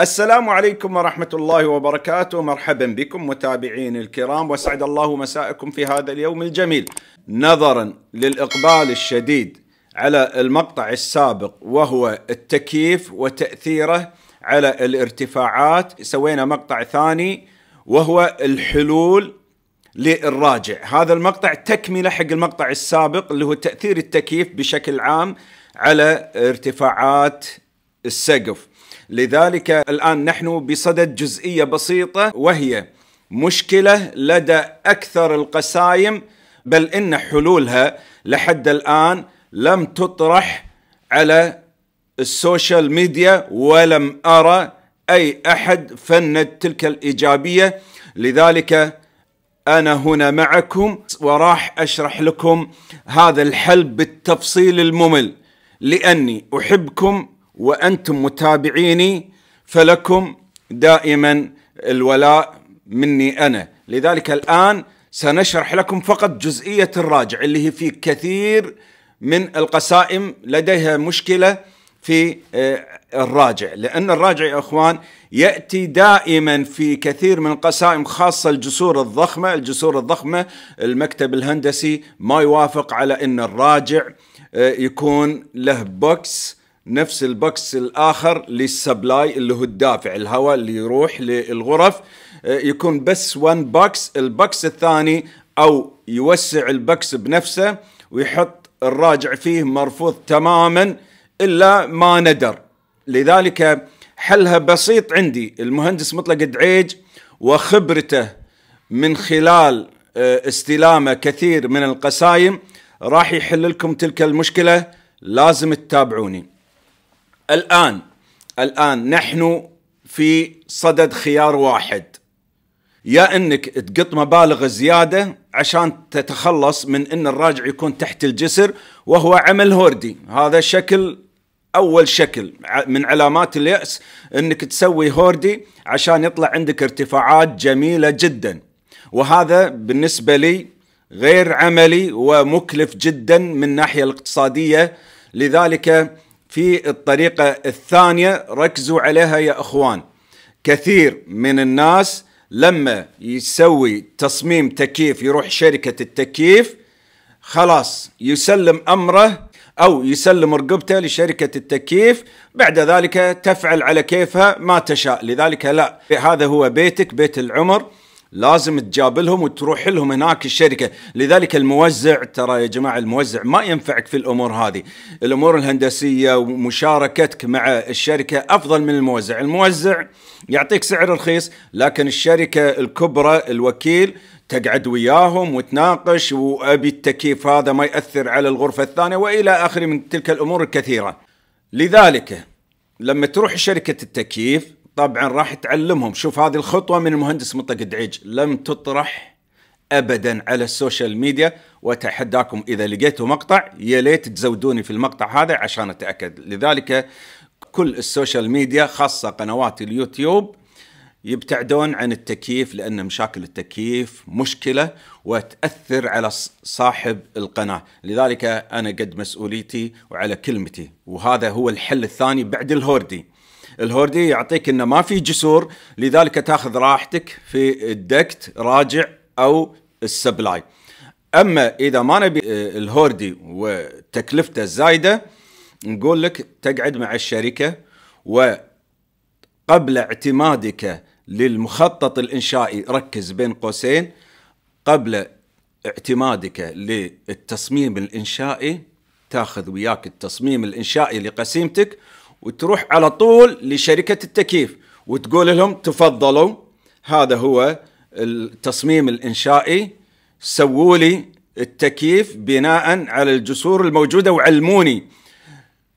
السلام عليكم ورحمة الله وبركاته مرحبا بكم متابعين الكرام وسعد الله مساءكم في هذا اليوم الجميل نظرا للإقبال الشديد على المقطع السابق وهو التكييف وتأثيره على الارتفاعات سوينا مقطع ثاني وهو الحلول للراجع هذا المقطع تكملة حق المقطع السابق اللي هو تأثير التكييف بشكل عام على ارتفاعات السقف لذلك الان نحن بصدد جزئيه بسيطه وهي مشكله لدى اكثر القسايم بل ان حلولها لحد الان لم تطرح على السوشيال ميديا ولم ارى اي احد فند تلك الايجابيه لذلك انا هنا معكم وراح اشرح لكم هذا الحل بالتفصيل الممل لاني احبكم وانتم متابعيني فلكم دائما الولاء مني انا لذلك الان سنشرح لكم فقط جزئيه الراجع اللي هي في كثير من القسائم لديها مشكله في آه، الراجع لأن الراجع يا أخوان يأتي دائما في كثير من القسائم خاصة الجسور الضخمة الجسور الضخمة المكتب الهندسي ما يوافق على أن الراجع آه، يكون له بوكس نفس البكس الاخر للسبلاي اللي هو الدافع الهواء اللي يروح للغرف آه، يكون بس وان بوكس البكس الثاني او يوسع البكس بنفسه ويحط الراجع فيه مرفوض تماما الا ما ندر لذلك حلها بسيط عندي المهندس مطلق دعيج وخبرته من خلال آه، استلامه كثير من القسايم راح يحل لكم تلك المشكله لازم تتابعوني الآن الآن نحن في صدد خيار واحد يا انك تقط مبالغ زياده عشان تتخلص من ان الراجع يكون تحت الجسر وهو عمل هوردي هذا شكل اول شكل من علامات الياس انك تسوي هوردي عشان يطلع عندك ارتفاعات جميله جدا وهذا بالنسبه لي غير عملي ومكلف جدا من الناحيه الاقتصاديه لذلك في الطريقة الثانية ركزوا عليها يا أخوان كثير من الناس لما يسوي تصميم تكييف يروح شركة التكييف خلاص يسلم أمره أو يسلم رقبته لشركة التكييف بعد ذلك تفعل على كيفها ما تشاء لذلك لا هذا هو بيتك بيت العمر لازم تجابلهم وتروح لهم هناك الشركه لذلك الموزع ترى يا جماعه الموزع ما ينفعك في الامور هذه الامور الهندسيه ومشاركتك مع الشركه افضل من الموزع الموزع يعطيك سعر رخيص لكن الشركه الكبرى الوكيل تقعد وياهم وتناقش وابي التكييف هذا ما ياثر على الغرفه الثانيه والى اخره من تلك الامور الكثيره لذلك لما تروح شركه التكييف طبعا راح تعلمهم شوف هذه الخطوه من المهندس مطلق الدعيج لم تطرح ابدا على السوشيال ميديا واتحداكم اذا لقيتوا مقطع يا ليت تزودوني في المقطع هذا عشان اتاكد لذلك كل السوشيال ميديا خاصه قنوات اليوتيوب يبتعدون عن التكييف لان مشاكل التكييف مشكله وتاثر على صاحب القناه، لذلك انا قد مسؤوليتي وعلى كلمتي وهذا هو الحل الثاني بعد الهوردي الهوردي يعطيك انه ما في جسور لذلك تاخذ راحتك في الدكت راجع او السبلاي اما اذا ما نبي آه، الهوردي وتكلفته الزايده نقول لك تقعد مع الشركه وقبل اعتمادك للمخطط الانشائي ركز بين قوسين قبل اعتمادك للتصميم الانشائي تاخذ وياك التصميم الانشائي لقسيمتك وتروح على طول لشركه التكييف وتقول لهم تفضلوا هذا هو التصميم الانشائي سووا لي التكييف بناء على الجسور الموجوده وعلموني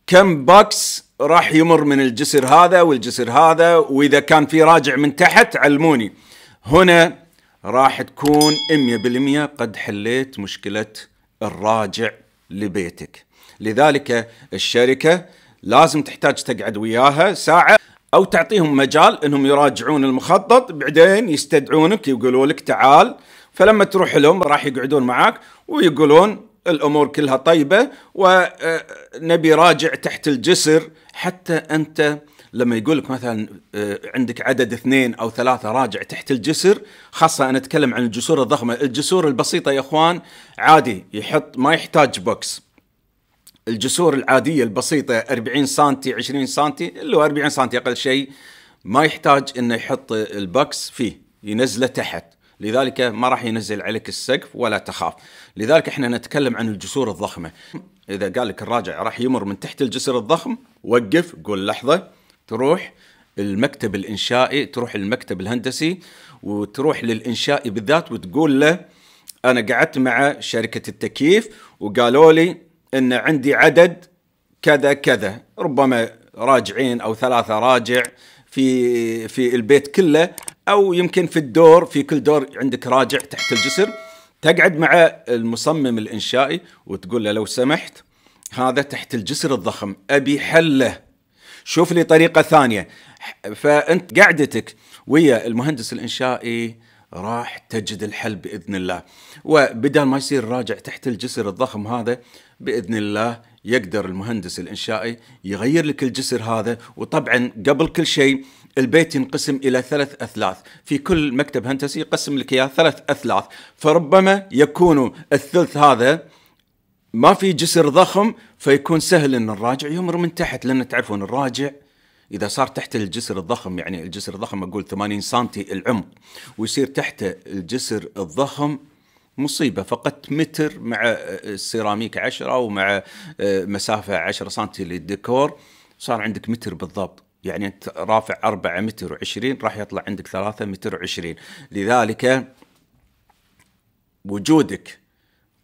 كم باكس راح يمر من الجسر هذا والجسر هذا واذا كان في راجع من تحت علموني هنا راح تكون 100% قد حليت مشكله الراجع لبيتك لذلك الشركه لازم تحتاج تقعد وياها ساعه او تعطيهم مجال انهم يراجعون المخطط بعدين يستدعونك يقولوا لك تعال فلما تروح لهم راح يقعدون معاك ويقولون الامور كلها طيبه ونبي آه، راجع تحت الجسر حتى انت لما يقول لك مثلا آه، عندك عدد اثنين او ثلاثه راجع تحت الجسر خاصه انا اتكلم عن الجسور الضخمه، الجسور البسيطه يا اخوان عادي يحط ما يحتاج بوكس الجسور العادية البسيطة 40 سنتي 20 سنتي اللي هو 40 سنتي أقل شيء ما يحتاج انه يحط البكس فيه ينزله تحت لذلك ما راح ينزل عليك السقف ولا تخاف لذلك احنا نتكلم عن الجسور الضخمة اذا قال لك الراجع راح يمر من تحت الجسر الضخم وقف قول لحظة تروح المكتب الانشائي تروح المكتب الهندسي وتروح للانشائي بالذات وتقول له انا قعدت مع شركة التكييف وقالوا لي ان عندي عدد كذا كذا ربما راجعين او ثلاثه راجع في في البيت كله او يمكن في الدور في كل دور عندك راجع تحت الجسر تقعد مع المصمم الانشائي وتقول له لو سمحت هذا تحت الجسر الضخم ابي حله شوف لي طريقه ثانيه فانت قعدتك ويا المهندس الانشائي راح تجد الحل باذن الله وبدل ما يصير راجع تحت الجسر الضخم هذا باذن الله يقدر المهندس الانشائي يغير لك الجسر هذا وطبعا قبل كل شيء البيت ينقسم الى ثلاث اثلاث في كل مكتب هندسي يقسم لك اياه ثلاث اثلاث فربما يكون الثلث هذا ما في جسر ضخم فيكون سهل ان الراجع يمر من تحت لان تعرفون الراجع اذا صار تحت الجسر الضخم يعني الجسر الضخم اقول 80 سم العمق ويصير تحت الجسر الضخم مصيبة فقدت متر مع السيراميك 10 ومع آه، مسافة 10 سم للديكور صار عندك متر بالضبط يعني انت رافع 4 متر و20 راح يطلع عندك 3 متر و20 لذلك وجودك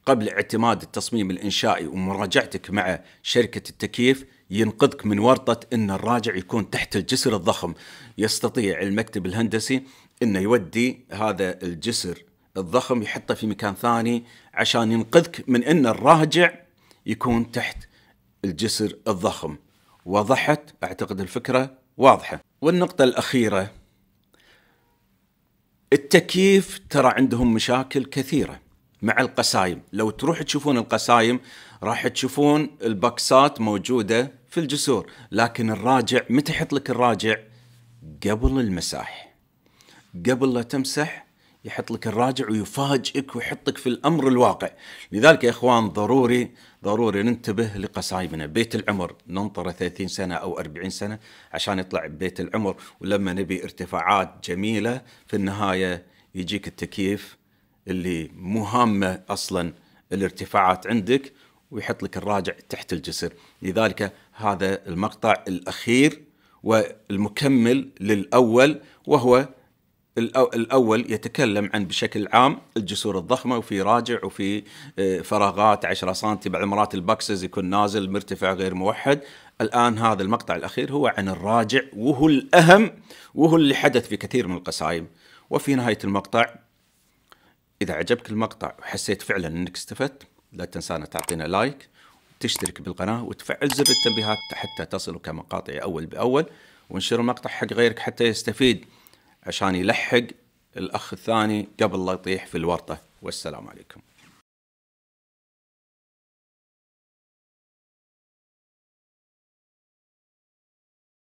قبل اعتماد التصميم الانشائي ومراجعتك مع شركه التكييف ينقذك من ورطة أن الراجع يكون تحت الجسر الضخم يستطيع المكتب الهندسي أنه يودي هذا الجسر الضخم يحطه في مكان ثاني عشان ينقذك من أن الراجع يكون تحت الجسر الضخم وضحت أعتقد الفكرة واضحة والنقطة الأخيرة التكييف ترى عندهم مشاكل كثيرة مع القسايم لو تروح تشوفون القسايم راح تشوفون البكسات موجودة في الجسور لكن الراجع متى يحط لك الراجع قبل المساح قبل لا تمسح يحط لك الراجع ويفاجئك ويحطك في الامر الواقع لذلك يا اخوان ضروري ضروري ننتبه لقصايبنا بيت العمر ننطره 30 سنه او 40 سنه عشان يطلع بيت العمر ولما نبي ارتفاعات جميله في النهايه يجيك التكييف اللي مو هامه اصلا الارتفاعات عندك ويحط لك الراجع تحت الجسر لذلك هذا المقطع الأخير والمكمل للأول وهو الأول يتكلم عن بشكل عام الجسور الضخمة وفي راجع وفي آه، فراغات 10 سم بعض المرات البكسز يكون نازل مرتفع غير موحد الآن هذا المقطع الأخير هو عن الراجع وهو الأهم وهو اللي حدث في كثير من القصائم وفي نهاية المقطع إذا عجبك المقطع وحسيت فعلا أنك استفدت لا تنسانا تعطينا لايك تشترك بالقناة وتفعل زر التنبيهات حتى تصلك مقاطع أول بأول وانشر المقطع حق غيرك حتى يستفيد عشان يلحق الأخ الثاني قبل لا يطيح في الورطة والسلام عليكم